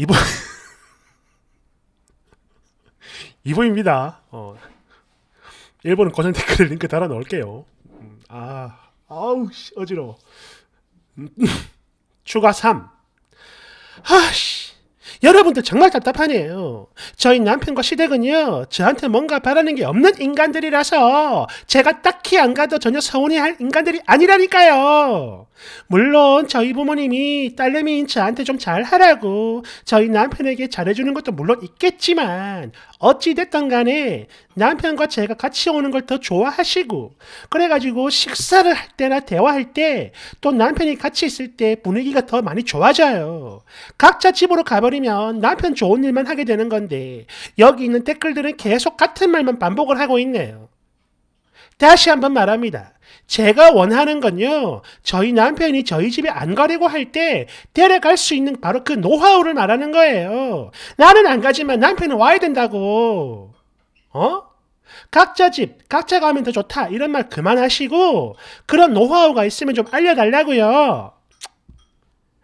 이보 이보입니다. 어. 일본은 고정 댓글에 링크 달아 넣을게요. 음, 아, 아우 씨 어지러워. 음, 추가 3. 아씨. 여러분들 정말 답답하네요. 저희 남편과 시댁은요, 저한테 뭔가 바라는 게 없는 인간들이라서 제가 딱히 안 가도 전혀 서운해할 인간들이 아니라니까요. 물론 저희 부모님이 딸내미인 저한테 좀 잘하라고 저희 남편에게 잘해주는 것도 물론 있겠지만 어찌됐든 간에 남편과 제가 같이 오는 걸 더 좋아하시고 그래가지고 식사를 할 때나 대화할 때 또 남편이 같이 있을 때 분위기가 더 많이 좋아져요. 각자 집으로 가버리면 남편 좋은 일만 하게 되는 건데 여기 있는 댓글들은 계속 같은 말만 반복을 하고 있네요. 다시 한번 말합니다. 제가 원하는 건요, 저희 남편이 저희 집에 안 가려고 할 때 데려갈 수 있는 바로 그 노하우를 말하는 거예요. 나는 안 가지만 남편은 와야 된다고. 어? 각자 집, 각자 가면 더 좋다. 이런 말 그만하시고, 그런 노하우가 있으면 좀 알려달라고요.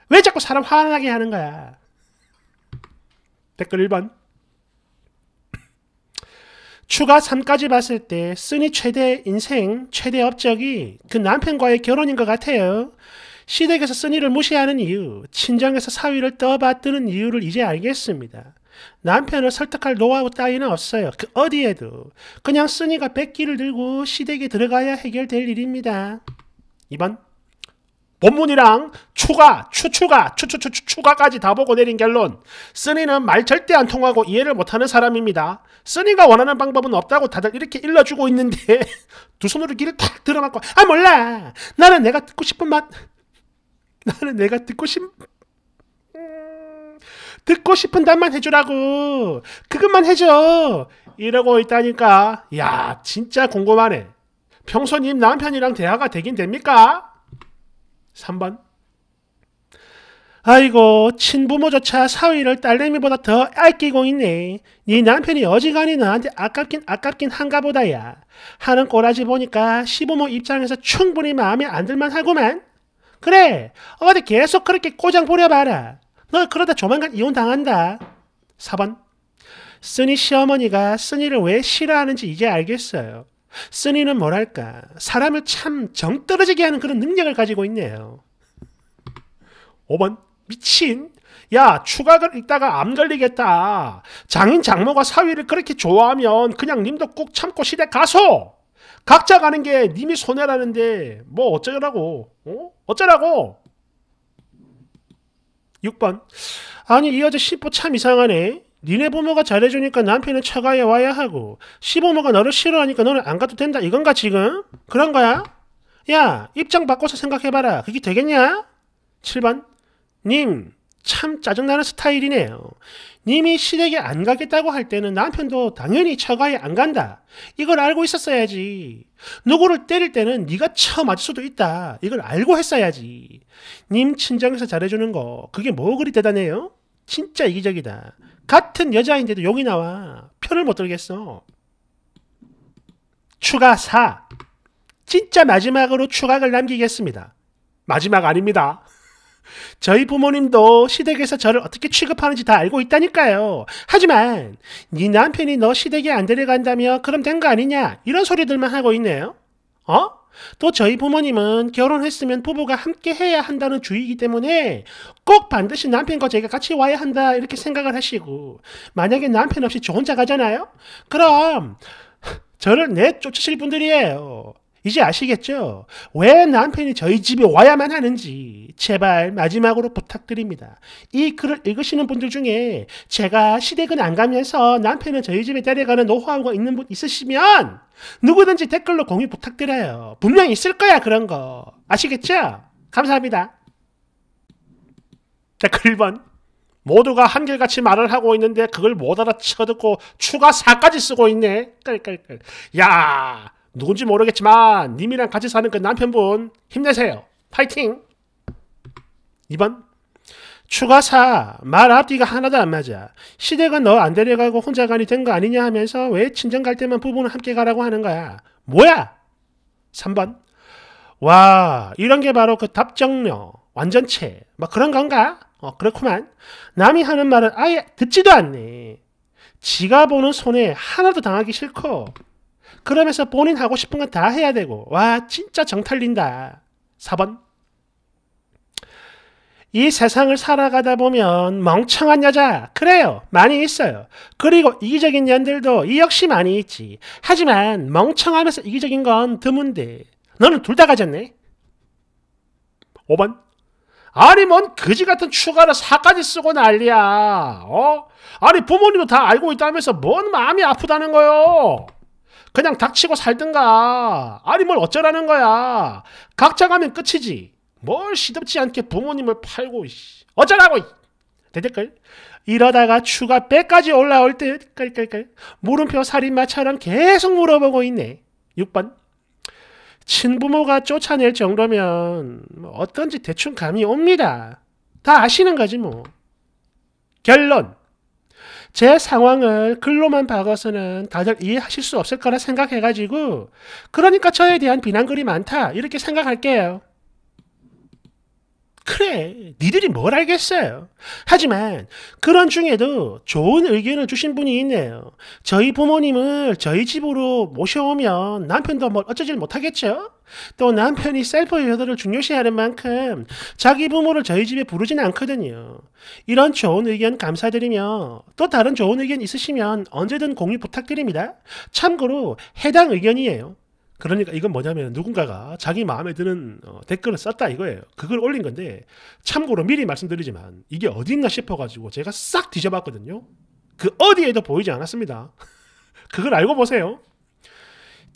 왜 자꾸 사람 화나게 하는 거야? 댓글 1번. 추가 3까지 봤을 때 쓰니 최대 인생 최대 업적이 그 남편과의 결혼인 것 같아요. 시댁에서 쓰니를 무시하는 이유, 친정에서 사위를 떠받드는 이유를 이제 알겠습니다. 남편을 설득할 노하우 따위는 없어요. 그 어디에도. 그냥 쓰니가 백기를 들고 시댁에 들어가야 해결될 일입니다. 2번 본문이랑 추가, 추추가, 추추추추, 추가까지 다 보고 내린 결론. 쓰니는 말 절대 안 통하고 이해를 못하는 사람입니다. 쓰니가 원하는 방법은 없다고 다들 이렇게 일러주고 있는데 두 손으로 귀를 탁 들어맞고 아 몰라! 나는 내가 듣고 싶은 맛 나는 내가 듣고 싶... 듣고 싶은 답만 해주라고 그것만 해줘 이러고 있다니까 야 진짜 궁금하네 평소 님 남편이랑 대화가 되긴 됩니까? 3번 아이고 친부모조차 사위를 딸내미보다 더 아끼고 있네. 네 남편이 어지간히 너한테 아깝긴 아깝긴 한가 보다야. 하는 꼬라지 보니까 시부모 입장에서 충분히 마음에 안 들만 하구만. 그래 어디 계속 그렇게 꼬장 부려봐라. 너 그러다 조만간 이혼당한다. 4번 쓰니 시어머니가 쓰니를 왜 싫어하는지 이제 알겠어요. 쓰니는 뭐랄까 사람을 참 정떨어지게 하는 그런 능력을 가지고 있네요. 5번 미친 야 추가를 읽다가 암 걸리겠다. 장인 장모가 사위를 그렇게 좋아하면 그냥 님도 꼭 참고 시댁 가서 각자 가는 게 님이 손해라는데 뭐 어쩌라고 어? 어쩌라고 6번 아니 이 여자 심보 뭐 참 이상하네 니네 부모가 잘해주니까 남편은 처가에 와야 하고 시부모가 너를 싫어하니까 너는 안 가도 된다 이건가 지금? 그런 거야? 야 입장 바꿔서 생각해봐라 그게 되겠냐? 7번 님 참 짜증나는 스타일이네요. 님이 시댁에 안 가겠다고 할 때는 남편도 당연히 처가에 안 간다. 이걸 알고 있었어야지. 누구를 때릴 때는 네가 처음 맞을 수도 있다. 이걸 알고 했어야지. 님 친정에서 잘해주는 거 그게 뭐 그리 대단해요? 진짜 이기적이다. 같은 여자인데도 용이 나와. 표를 못 들겠어. 추가 4. 진짜 마지막으로 추각을 남기겠습니다. 마지막 아닙니다. 저희 부모님도 시댁에서 저를 어떻게 취급하는지 다 알고 있다니까요. 하지만 네 남편이 너 시댁에 안 데려간다며 그럼 된 거 아니냐 이런 소리들만 하고 있네요. 어? 또 저희 부모님은 결혼했으면 부부가 함께 해야 한다는 주의이기 때문에 꼭 반드시 남편과 제가 같이 와야 한다 이렇게 생각을 하시고 만약에 남편 없이 저 혼자 가잖아요? 그럼 저를 내쫓으실 분들이에요. 이제 아시겠죠? 왜 남편이 저희 집에 와야만 하는지 제발 마지막으로 부탁드립니다. 이 글을 읽으시는 분들 중에 제가 시댁은 안 가면서 남편은 저희 집에 데려가는 노하우가 있는 분 있으시면 누구든지 댓글로 공유 부탁드려요. 분명 있을 거야 그런 거. 아시겠죠? 감사합니다. 댓글 1번 모두가 한결같이 말을 하고 있는데 그걸 못 알아쳐듣고 추가 4까지 쓰고 있네. 깔깔깔. 야 누군지 모르겠지만 님이랑 같이 사는 그 남편분 힘내세요. 파이팅! 2번 추가사 말 앞뒤가 하나도 안 맞아. 시댁은 너 안 데려가고 혼자 가니 된 거 아니냐 하면서 왜 친정 갈 때만 부부는 함께 가라고 하는 거야. 뭐야? 3번 와 이런 게 바로 그답정녀 완전체 막 그런 건가? 어 그렇구만. 남이 하는 말은 아예 듣지도 않네. 지가 보는 손에 하나도 당하기 싫고 그러면서 본인 하고 싶은 건 다 해야 되고 와 진짜 정탈린다. 4번 이 세상을 살아가다 보면 멍청한 여자 그래요 많이 있어요 그리고 이기적인 년들도 이 역시 많이 있지 하지만 멍청하면서 이기적인 건 드문데 너는 둘 다 가졌네 5번 아니 뭔 그지 같은 추가로 사까지 쓰고 난리야 어? 아니 부모님도 다 알고 있다면서 뭔 마음이 아프다는 거요 그냥 닥치고 살든가. 아니 뭘 어쩌라는 거야. 각자 가면 끝이지. 뭘 시덥지 않게 부모님을 팔고 어쩌라고. 대댓글. 이러다가 추가 빼까지 올라올 듯. 깔깔깔. 물음표 살인마처럼 계속 물어보고 있네. 6번. 친부모가 쫓아낼 정도면 뭐 어떤지 대충 감이 옵니다. 다 아시는 거지 뭐. 결론. 제 상황을 글로만 박아서는 다들 이해하실 수 없을 거라 생각해가지고 그러니까 저에 대한 비난글이 많다 이렇게 생각할게요. 그래, 니들이 뭘 알겠어요. 하지만 그런 중에도 좋은 의견을 주신 분이 있네요. 저희 부모님을 저희 집으로 모셔오면 남편도 뭘 뭐 어쩌질 못하겠죠? 또 남편이 셀프 효도를 중요시하는 만큼 자기 부모를 저희 집에 부르진 않거든요. 이런 좋은 의견 감사드리며 또 다른 좋은 의견 있으시면 언제든 공유 부탁드립니다. 참고로 해당 의견이에요. 그러니까 이건 뭐냐면 누군가가 자기 마음에 드는 어, 댓글을 썼다 이거예요. 그걸 올린 건데 참고로 미리 말씀드리지만 이게 어딘가 싶어가지고 제가 싹 뒤져봤거든요. 그 어디에도 보이지 않았습니다. 그걸 알고 보세요.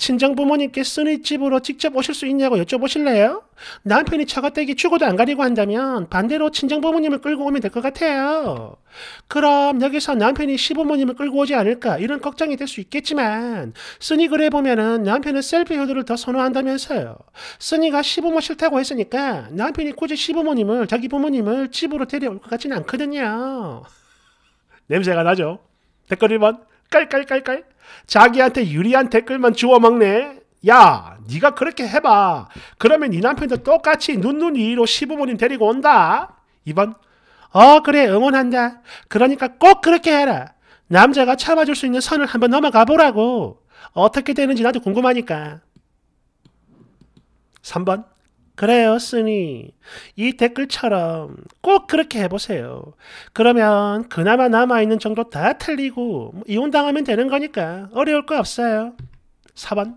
친정 부모님께 쓰니 집으로 직접 오실 수 있냐고 여쭤보실래요? 남편이 차가댁기 죽어도 안 가리고 한다면 반대로 친정 부모님을 끌고 오면 될 것 같아요. 그럼 여기서 남편이 시부모님을 끌고 오지 않을까 이런 걱정이 될 수 있겠지만 쓰니 글에 보면은 남편은 셀프 효도를 더 선호한다면서요. 쓰니가 시부모 싫다고 했으니까 남편이 굳이 시부모님을 자기 부모님을 집으로 데려올 것 같지는 않거든요. 냄새가 나죠. 댓글 1번 깔깔깔깔 자기한테 유리한 댓글만 주워 먹네. 야, 네가 그렇게 해봐. 그러면 이 남편도 똑같이 눈눈이로 시부모님 데리고 온다. 2번, 어 그래 응원한다. 그러니까 꼭 그렇게 해라. 남자가 참아줄 수 있는 선을 한번 넘어가 보라고. 어떻게 되는지 나도 궁금하니까. 3번, 그래요, 쓰니. 이 댓글처럼 꼭 그렇게 해보세요. 그러면 그나마 남아있는 정도 다 틀리고, 뭐 이혼당하면 되는 거니까 어려울 거 없어요. 4번.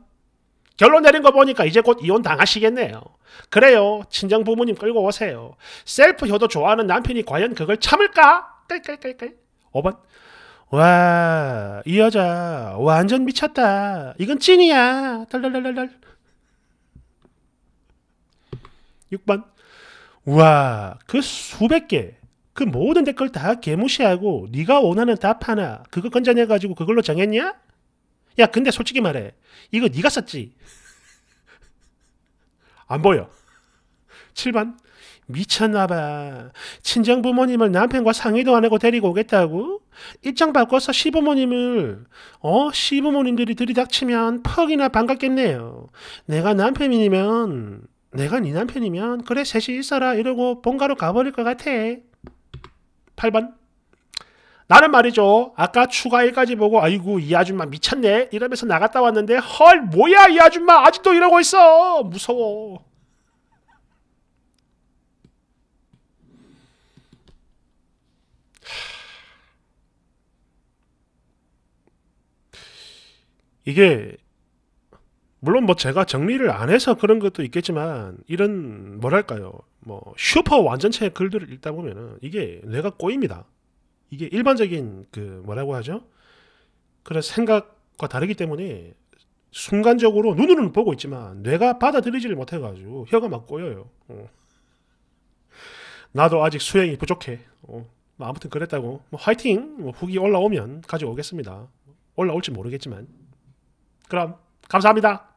결론 내린 거 보니까 이제 곧 이혼 당하시겠네요. 그래요. 친정 부모님 끌고 오세요. 셀프 효도 좋아하는 남편이 과연 그걸 참을까? 깔깔깔깔. 5번. 와, 이 여자 완전 미쳤다. 이건 찐이야. 덜덜덜덜. 6번. 우와, 그 수백 개, 그 모든 댓글 다 개무시하고 네가 원하는 답 하나 그거 건져내가지고 그걸로 정했냐? 야, 근데 솔직히 말해, 이거 네가 썼지? 안 보여. 7번. 미쳤나봐. 친정 부모님을 남편과 상의도 안 하고 데리고 오겠다고? 일정 바꿔서 시부모님을, 어, 시부모님들이 들이닥치면 퍽이나 반갑겠네요. 내가 남편이면, 내가 네 남편이면 그래 셋이 있어라 이러고 본가로 가버릴 것 같아. 8번 나는 말이죠. 아까 추가 일까지 보고 아이고 이 아줌마 미쳤네 이러면서 나갔다 왔는데 헐 뭐야 이 아줌마 아직도 이러고 있어 무서워. 이게 물론 뭐 제가 정리를 안 해서 그런 것도 있겠지만 이런 뭐랄까요 뭐 슈퍼 완전체 글들을 읽다 보면은 이게 뇌가 꼬입니다. 이게 일반적인 그 뭐라고 하죠? 그래 생각과 다르기 때문에 순간적으로 눈으로는 보고 있지만 뇌가 받아들이지를 못해가지고 혀가 막 꼬여요. 어. 나도 아직 수행이 부족해. 어. 뭐 아무튼 그랬다고 뭐 화이팅 뭐 후기 올라오면 가져오겠습니다. 올라올지 모르겠지만 그럼 감사합니다.